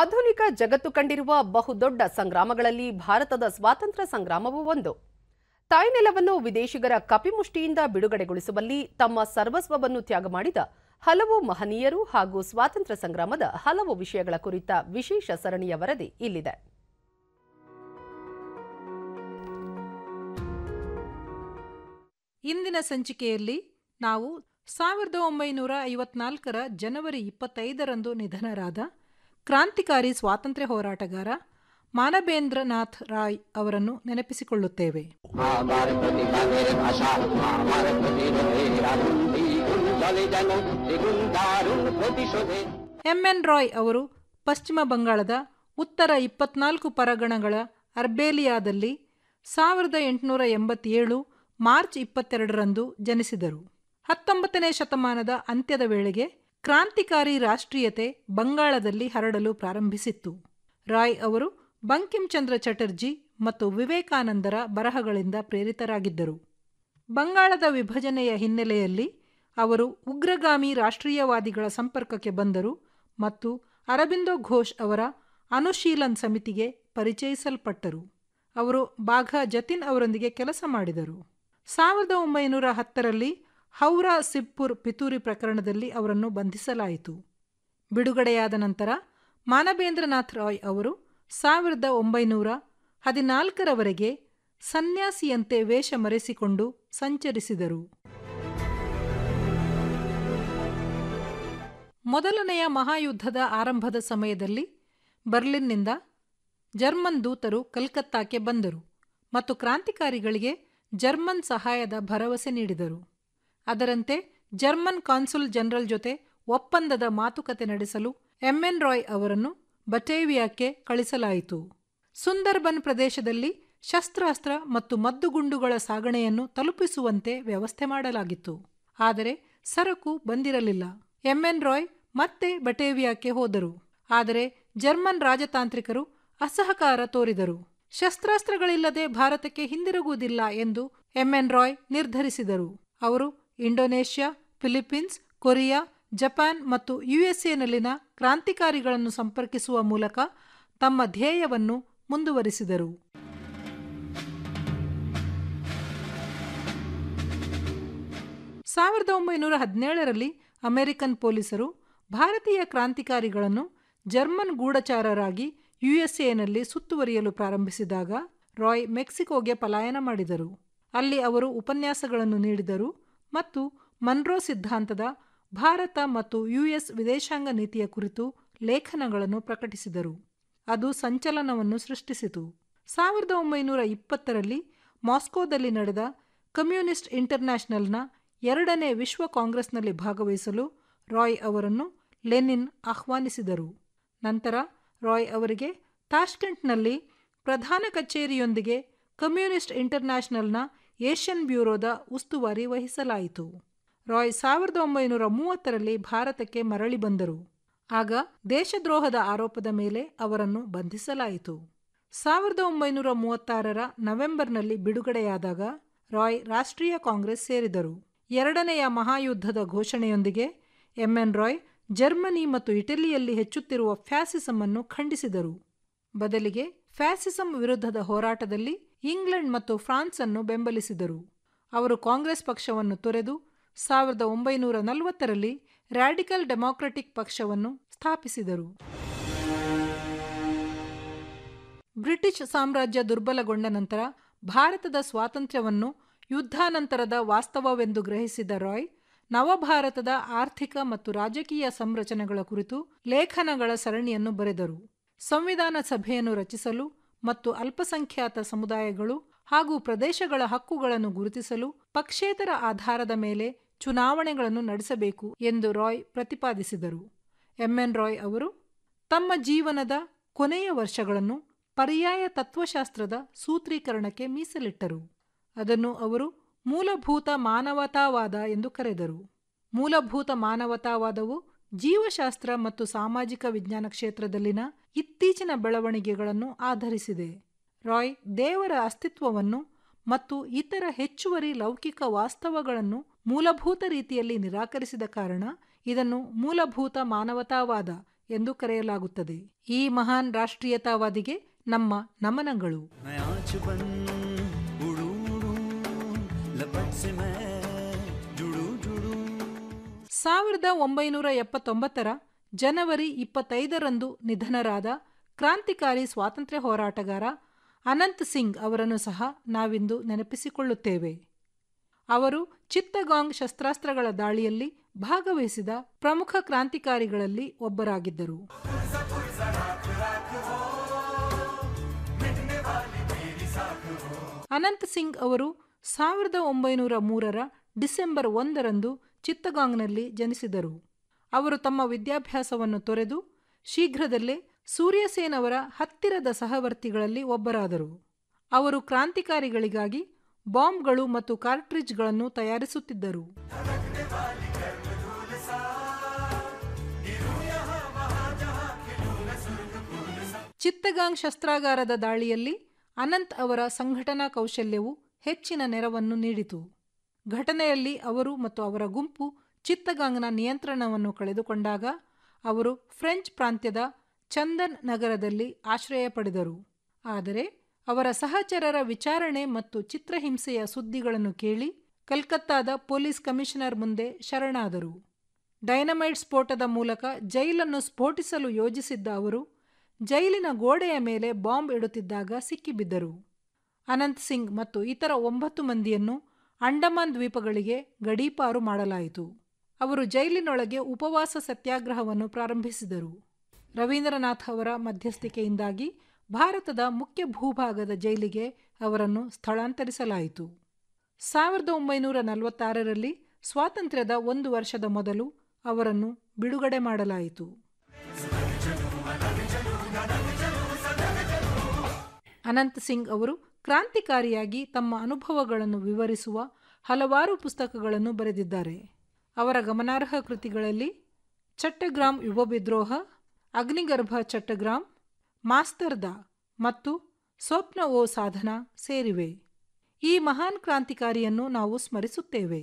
ಆಧುನಿಕ ಜಗತ್ತು ಕಂಡಿರುವ ಬಹುದೊಡ್ಡ ಸಂಗ್ರಾಮಗಳಲ್ಲಿ ಭಾರತದ ಸ್ವಾತಂತ್ರ್ಯ ಸಂಗ್ರಾಮವೂ ಒಂದು ತಾಯ್ನೆಲವನ್ನು ವಿದೇಶಿಗರ ಕಪಿಮುಷ್ಟಿಯಿಂದ ಬಿಡುಗಡೆಗೊಳಿಸುವಲ್ಲಿ ತಮ್ಮ ಸರ್ವಸ್ವವನ್ನು ತ್ಯಾಗ ಮಾಡಿದ ಹಲವು ಮಹನೀಯರು ಹಾಗೂ ಸ್ವಾತಂತ್ರ್ಯ ಸಂಗ್ರಾಮದ ಹಲವು ವಿಷಯಗಳ ಕುರಿತ ವಿಶೇಷ ಸರಣಿಯ ವರದಿ ಇಲ್ಲಿದೆ ಇಂದಿನ ಸಂಚಿಕೆಯಲ್ಲಿ ನಾವು ಸಾವಿರದ ಒಂಬೈನೂರ ಐವತ್ನಾಲ್ಕರ ಜನವರಿ ಇಪ್ಪತ್ತೈದರಂದು ನಿಧನರಾದ ಕ್ರಾಂತಿಕಾರಿ ಸ್ವಾತಂತ್ರ್ಯ ಹೋರಾಟಗಾರ ಮಾನಬೇಂದ್ರನಾಥ್ ರಾಯ್ ಅವರನ್ನು ನೆನಪಿಸಿಕೊಳ್ಳುತ್ತೇವೆ ಎಂಎನ್ ರಾಯ್ ಅವರು ಪಶ್ಚಿಮ ಬಂಗಾಳದ ಉತ್ತರ ಇಪ್ಪತ್ನಾಲ್ಕು ಪರಗಣಗಳ ಅರ್ಬೇಲಿಯಾದಲ್ಲಿ ಸಾವಿರದ ಎಂಟುನೂರ ಎಂಬತ್ತೇಳು ಮಾರ್ಚ್ ಇಪ್ಪತ್ತೆರಡರಂದು ಜನಿಸಿದರು ಹತ್ತೊಂಬತ್ತನೇ ಶತಮಾನದ ಅಂತ್ಯದ ವೇಳೆಗೆ ಕ್ರಾಂತಿಕಾರಿ ರಾಷ್ಟ್ರೀಯತೆ ಬಂಗಾಳದಲ್ಲಿ ಹರಡಲು ಪ್ರಾರಂಭಿಸಿತ್ತು ರಾಯ್ ಅವರು ಬಂಕಿಂಚಂದ್ರ ಚಟರ್ಜಿ ಮತ್ತು ವಿವೇಕಾನಂದರ ಬರಹಗಳಿಂದ ಪ್ರೇರಿತರಾಗಿದ್ದರು ಬಂಗಾಳದ ವಿಭಜನೆಯ ಹಿನ್ನೆಲೆಯಲ್ಲಿ ಅವರು ಉಗ್ರಗಾಮಿ ರಾಷ್ಟ್ರೀಯವಾದಿಗಳ ಸಂಪರ್ಕಕ್ಕೆ ಬಂದರು ಮತ್ತು ಅರಬಿಂದೋ ಘೋಷ್ ಅವರ ಅನುಶೀಲನ್ ಸಮಿತಿಗೆ ಪರಿಚಯಿಸಲ್ಪಟ್ಟರು ಅವರು ಬಾಘ ಜತಿನ್ ಅವರೊಂದಿಗೆ ಕೆಲಸ ಮಾಡಿದರು ಸಾವಿರದ ಒಂಬೈನೂರ ಹತ್ತರಲ್ಲಿ ಹೌರಾ ಸಿಪ್ಪುರ್ ಪಿತೂರಿ ಪ್ರಕರಣದಲ್ಲಿ ಅವರನ್ನು ಬಂಧಿಸಲಾಯಿತು ಬಿಡುಗಡೆಯಾದ ನಂತರ ಮಾನಬೇಂದ್ರನಾಥ್ ರಾಯ್ ಅವರು ಸಾವಿರದ ಒಂಬೈನೂರ ಹದಿನಾಲ್ಕರವರೆಗೆ ಸನ್ಯಾಸಿಯಂತೆ ವೇಷ ಮರೆಸಿಕೊಂಡು ಸಂಚರಿಸಿದರು ಮೊದಲನೆಯ ಮಹಾಯುದ್ಧದ ಆರಂಭದ ಸಮಯದಲ್ಲಿ ಬರ್ಲಿನ್ನಿಂದ ಜರ್ಮನ್ ದೂತರು ಕಲ್ಕತ್ತಾಕ್ಕೆ ಬಂದರು ಮತ್ತು ಕ್ರಾಂತಿಕಾರಿಗಳಿಗೆ ಜರ್ಮನ್ ಸಹಾಯದ ಭರವಸೆ ನೀಡಿದರು ಅದರಂತೆ ಜರ್ಮನ್ ಕಾನ್ಸುಲ್ ಜನರಲ್ ಜೊತೆ ಒಪ್ಪಂದದ ಮಾತುಕತೆ ನಡೆಸಲು ಎಂಎನ್ ರಾಯ್ ಅವರನ್ನು ಬಟೇವಿಯಾಕ್ಕೆ ಕಳಿಸಲಾಯಿತು ಸುಂದರ್ಬನ್ ಪ್ರದೇಶದಲ್ಲಿ ಶಸ್ತ್ರಾಸ್ತ್ರ ಮತ್ತು ಮದ್ದುಗುಂಡುಗಳ ಸಾಗಣೆಯನ್ನು ತಲುಪಿಸುವಂತೆ ವ್ಯವಸ್ಥೆ ಮಾಡಲಾಗಿತ್ತು ಆದರೆ ಸರಕು ಬಂದಿರಲಿಲ್ಲ ಎಂಎನ್ ರಾಯ್ ಮತ್ತೆ ಬಟೇವಿಯಾಕ್ಕೆ ಹೋದರು ಆದರೆ ಜರ್ಮನ್ ರಾಜತಾಂತ್ರಿಕರು ಅಸಹಕಾರ ತೋರಿದರು ಶಸ್ತ್ರಾಸ್ತ್ರಗಳಿಲ್ಲದೆ ಭಾರತಕ್ಕೆ ಹಿಂದಿರುಗುವುದಿಲ್ಲ ಎಂದು ಎಂಎನ್ ರಾಯ್ ನಿರ್ಧರಿಸಿದರು ಅವರು ಇಂಡೋನೇಷ್ಯಾ ಫಿಲಿಪ್ಪೀನ್ಸ್ ಕೊರಿಯಾ ಜಪಾನ್ ಮತ್ತು ಯುಎಸ್ಎನಲ್ಲಿನ ಕ್ರಾಂತಿಕಾರಿಗಳನ್ನು ಸಂಪರ್ಕಿಸುವ ಮೂಲಕ ತಮ್ಮ ಧ್ಯೇಯವನ್ನು ಮುಂದುವರಿಸಿದರು ಸಾವಿರದ ಒಂಬೈನೂರ ಹದಿನೇಳರಲ್ಲಿ ಅಮೆರಿಕನ್ ಪೊಲೀಸರು ಭಾರತೀಯ ಕ್ರಾಂತಿಕಾರಿಗಳನ್ನು ಜರ್ಮನ್ ಗೂಢಚಾರರಾಗಿ ಯುಎಸ್ಎನಲ್ಲಿ ಸುತ್ತುವರಿಯಲು ಪ್ರಾರಂಭಿಸಿದಾಗ ರಾಯ್ ಮೆಕ್ಸಿಕೋಗೆ ಪಲಾಯನ ಮಾಡಿದರು ಅಲ್ಲಿ ಅವರು ಉಪನ್ಯಾಸಗಳನ್ನು ನೀಡಿದರು ಮತ್ತು ಮನ್ರೋ ಸಿದ್ಧಾಂತದ ಭಾರತ ಮತ್ತು ಯುಎಸ್ ವಿದೇಶಾಂಗ ನೀತಿಯ ಕುರಿತು ಲೇಖನಗಳನ್ನು ಪ್ರಕಟಿಸಿದರು ಅದು ಸಂಚಲನವನ್ನು ಸೃಷ್ಟಿಸಿತು ಸಾವಿರದ ಒಂಬೈನೂರ ಇಪ್ಪತ್ತರಲ್ಲಿ ಮಾಸ್ಕೋದಲ್ಲಿ ನಡೆದ ಕಮ್ಯುನಿಸ್ಟ್ ಇಂಟರ್ನ್ಯಾಷನಲ್ನ ಎರಡನೇ ವಿಶ್ವ ಕಾಂಗ್ರೆಸ್ನಲ್ಲಿ ಭಾಗವಹಿಸಲು ರಾಯ್ ಅವರನ್ನು ಲೆನಿನ್ ಆಹ್ವಾನಿಸಿದರು ನಂತರ ರಾಯ್ ಅವರಿಗೆ ತಾಷ್ಕೆಂಟ್ನಲ್ಲಿ ಪ್ರಧಾನ ಕಚೇರಿಯೊಂದಿಗೆ ಕಮ್ಯುನಿಸ್ಟ್ ಇಂಟರ್ನ್ಯಾಷನಲ್ನ ಏಷ್ಯನ್ ಬ್ಯೂರೋದ ಉಸ್ತುವಾರಿ ವಹಿಸಲಾಯಿತು ರಾಯ್ ಸಾವಿರದ ಒಂಬೈನೂರ ಮೂವತ್ತರಲ್ಲಿ ಭಾರತಕ್ಕೆ ಮರಳಿ ಬಂದರು ಆಗ ದೇಶದ್ರೋಹದ ಆರೋಪದ ಮೇಲೆ ಅವರನ್ನು ಬಂಧಿಸಲಾಯಿತು ಸಾವಿರದ ಒಂಬೈನೂರ ಮೂವತ್ತಾರರ ನವೆಂಬರ್ನಲ್ಲಿ ಬಿಡುಗಡೆಯಾದಾಗ ರಾಯ್ ರಾಷ್ಟ್ರೀಯ ಕಾಂಗ್ರೆಸ್ ಸೇರಿದರು ಎರಡನೆಯ ಮಹಾಯುದ್ಧದ ಘೋಷಣೆಯೊಂದಿಗೆ ಎಂಎನ್ ರಾಯ್ ಜರ್ಮನಿ ಮತ್ತು ಇಟಲಿಯಲ್ಲಿ ಹೆಚ್ಚುತ್ತಿರುವ ಫ್ಯಾಸಿಸಂ ಅನ್ನು ಖಂಡಿಸಿದರು ಬದಲಿಗೆ ಫ್ಯಾಸಿಸಂ ವಿರುದ್ಧದ ಹೋರಾಟದಲ್ಲಿ ಇಂಗ್ಲೆಂಡ್ ಮತ್ತು ಫ್ರಾನ್ಸನ್ನು ಬೆಂಬಲಿಸಿದರು ಅವರು ಕಾಂಗ್ರೆಸ್ ಪಕ್ಷವನ್ನು ತೊರೆದು ಸಾವಿರದ ಒಂಬೈನೂರ ನಲವತ್ತರಲ್ಲಿ ರ್ಯಾಡಿಕಲ್ ಡೆಮಾಕ್ರೆಟಿಕ್ ಪಕ್ಷವನ್ನು ಸ್ಥಾಪಿಸಿದರು ಬ್ರಿಟಿಷ್ ಸಾಮ್ರಾಜ್ಯ ದುರ್ಬಲಗೊಂಡ ನಂತರ ಭಾರತದ ಸ್ವಾತಂತ್ರ್ಯವನ್ನು ಯುದ್ಧಾನಂತರದ ವಾಸ್ತವವೆಂದು ಗ್ರಹಿಸಿದ ರಾಯ್ ನವಭಾರತದ ಆರ್ಥಿಕ ಮತ್ತು ರಾಜಕೀಯ ಸಂರಚನೆಗಳ ಕುರಿತು ಲೇಖನಗಳ ಸರಣಿಯನ್ನು ಬರೆದರು ಸಂವಿಧಾನ ಸಭೆಯನ್ನು ರಚಿಸಲು ಮತ್ತು ಅಲ್ಪಸಂಖ್ಯಾತ ಸಮುದಾಯಗಳು ಹಾಗೂ ಪ್ರದೇಶಗಳ ಹಕ್ಕುಗಳನ್ನು ಗುರುತಿಸಲು ಪಕ್ಷೇತರ ಆಧಾರದ ಮೇಲೆ ಚುನಾವಣೆಗಳನ್ನು ನಡೆಸಬೇಕು ಎಂದು ರಾಯ್ ಪ್ರತಿಪಾದಿಸಿದರು ಎಂಎನ್ ರಾಯ್ ಅವರು ತಮ್ಮ ಜೀವನದ ಕೊನೆಯ ವರ್ಷಗಳನ್ನು ಪರ್ಯಾಯ ತತ್ವಶಾಸ್ತ್ರದ ಸೂತ್ರೀಕರಣಕ್ಕೆ ಮೀಸಲಿಟ್ಟರು ಅದನ್ನು ಅವರು ಮೂಲಭೂತ ಮಾನವತಾವಾದ ಎಂದು ಕರೆದರು ಮೂಲಭೂತ ಮಾನವತಾವಾದವು ಜೀವಶಾಸ್ತ್ರ ಮತ್ತು ಸಾಮಾಜಿಕ ವಿಜ್ಞಾನ ಕ್ಷೇತ್ರದಲ್ಲಿನ ಇತ್ತೀಚಿನ ಬೆಳವಣಿಗೆಗಳನ್ನು ಆಧರಿಸಿದೆ ರಾಯ್ ದೇವರ ಅಸ್ತಿತ್ವವನ್ನು ಮತ್ತು ಇತರ ಹೆಚ್ಚುವರಿ ಲೌಕಿಕ ವಾಸ್ತವಗಳನ್ನು ಮೂಲಭೂತ ರೀತಿಯಲ್ಲಿ ನಿರಾಕರಿಸಿದ ಕಾರಣ ಇದನ್ನು ಮೂಲಭೂತ ಮಾನವತಾವಾದ ಎಂದು ಕರೆಯಲಾಗುತ್ತದೆ ಈ ಮಹಾನ್ ರಾಷ್ಟ್ರೀಯತಾವಾದಿಗೆ ನಮ್ಮ ನಮನಗಳು ಸಾವಿರದ ಒಂಬೈನೂರ ಎಪ್ಪತ್ತೊಂಬತ್ತರ ಜನವರಿ ಇಪ್ಪತ್ತೈದರಂದು ನಿಧನರಾದ ಕ್ರಾಂತಿಕಾರಿ ಸ್ವಾತಂತ್ರ್ಯ ಹೋರಾಟಗಾರ ಅನಂತ್ ಸಿಂಗ್ ಅವರನ್ನು ಸಹ ನಾವಿಂದು ನೆನಪಿಸಿಕೊಳ್ಳುತ್ತೇವೆ ಅವರು ಚಿತ್ತಗಾಂಗ್ ಶಸ್ತ್ರಾಸ್ತ್ರಗಳ ದಾಳಿಯಲ್ಲಿ ಭಾಗವಹಿಸಿದ ಪ್ರಮುಖ ಕ್ರಾಂತಿಕಾರಿಗಳಲ್ಲಿ ಒಬ್ಬರಾಗಿದ್ದರು ಅನಂತ್ ಸಿಂಗ್ ಅವರು ಸಾವಿರದ ಒಂಬೈನೂರ ಮೂರರ ಡಿಸೆಂಬರ್ ಒಂದರಂದು ಚಿತ್ತಗಾಂಗ್ನಲ್ಲಿ ಜನಿಸಿದರು ಅವರು ತಮ್ಮ ವಿದ್ಯಾಭ್ಯಾಸವನ್ನು ತೊರೆದು ಶೀಘ್ರದಲ್ಲೇ ಸೂರ್ಯಸೇನವರ ಹತ್ತಿರದ ಸಹವರ್ತಿಗಳಲ್ಲಿ ಒಬ್ಬರಾದರು ಅವರು ಕ್ರಾಂತಿಕಾರಿಗಳಿಗಾಗಿ ಬಾಂಬ್ಗಳು ಮತ್ತು ಕಾರ್ಟ್ರಿಜ್ಗಳನ್ನು ತಯಾರಿಸುತ್ತಿದ್ದರು ಚಿತ್ತಗಾಂಗ್ ಶಸ್ತ್ರಾಗಾರದ ದಾಳಿಯಲ್ಲಿ ಅನಂತ್ ಅವರ ಸಂಘಟನಾ ಕೌಶಲ್ಯವು ಹೆಚ್ಚಿನ ನೆರವನ್ನು ನೀಡಿತು ಘಟನೆಯಲ್ಲಿ ಅವರು ಮತ್ತು ಅವರ ಗುಂಪು ಚಿತ್ತಗಾಂಗ್ನ ನಿಯಂತ್ರಣವನ್ನು ಕಳೆದುಕೊಂಡಾಗ ಅವರು ಫ್ರೆಂಚ್ ಪ್ರಾಂತ್ಯದ ಚಂದನ್ ನಗರದಲ್ಲಿ ಆಶ್ರಯ ಪಡೆದರು ಆದರೆ ಅವರ ಸಹಚರರ ವಿಚಾರಣೆ ಮತ್ತು ಚಿತ್ರಹಿಂಸೆಯ ಸುದ್ದಿಗಳನ್ನು ಕೇಳಿ ಕಲ್ಕತ್ತಾದ ಪೊಲೀಸ್ ಕಮಿಷನರ್ ಮುಂದೆ ಶರಣಾದರು ಡೈನಮೈಟ್ ಸ್ಫೋಟದ ಮೂಲಕ ಜೈಲನ್ನು ಸ್ಫೋಟಿಸಲು ಯೋಜಿಸಿದ್ದ ಅವರು ಜೈಲಿನ ಗೋಡೆಯ ಮೇಲೆ ಬಾಂಬ್ ಇಡುತ್ತಿದ್ದಾಗ ಸಿಕ್ಕಿಬಿದ್ದರು ಅನಂತ್ ಸಿಂಗ್ ಮತ್ತು ಇತರ ಒಂಬತ್ತು ಮಂದಿಯನ್ನು ಅಂಡಮಾನ್ ದ್ವೀಪಗಳಿಗೆ ಗಡೀಪಾರು ಮಾಡಲಾಯಿತು ಅವರು ಜೈಲಿನೊಳಗೆ ಉಪವಾಸ ಸತ್ಯಾಗ್ರಹವನ್ನು ಪ್ರಾರಂಭಿಸಿದರು ರವೀಂದ್ರನಾಥ್ ಅವರ ಮಧ್ಯಸ್ಥಿಕೆಯಿಂದಾಗಿ ಭಾರತದ ಮುಖ್ಯ ಭೂಭಾಗದ ಜೈಲಿಗೆ ಅವರನ್ನು ಸ್ಥಳಾಂತರಿಸಲಾಯಿತು ಸಾವಿರದ ಒಂಬೈನೂರ ನಲವತ್ತಾರರಲ್ಲಿ ಸ್ವಾತಂತ್ರ್ಯದ ಒಂದು ವರ್ಷದ ಮೊದಲು ಅವರನ್ನು ಬಿಡುಗಡೆ ಮಾಡಲಾಯಿತು ಅನಂತ್ ಸಿಂಗ್ ಅವರು ಕ್ರಾಂತಿಕಾರಿಯಾಗಿ ತಮ್ಮ ಅನುಭವಗಳನ್ನು ವಿವರಿಸುವ ಹಲವಾರು ಪುಸ್ತಕಗಳನ್ನು ಬರೆದಿದ್ದಾರೆ ಅವರ ಗಮನಾರ್ಹ ಕೃತಿಗಳಲ್ಲಿ ಚಟ್ಟಗ್ರಾಮ್ ಯುವ ವಿದ್ರೋಹ ಅಗ್ನಿಗರ್ಭ ಚಟ್ಟಗ್ರಾಮ್ ಮಾಸ್ತರ್ದ ಮತ್ತು ಸ್ವಪ್ನ ಓ ಸಾಧನ ಸೇರಿವೆ ಈ ಮಹಾನ್ ಕ್ರಾಂತಿಕಾರಿಯನ್ನು ನಾವು ಸ್ಮರಿಸುತ್ತೇವೆ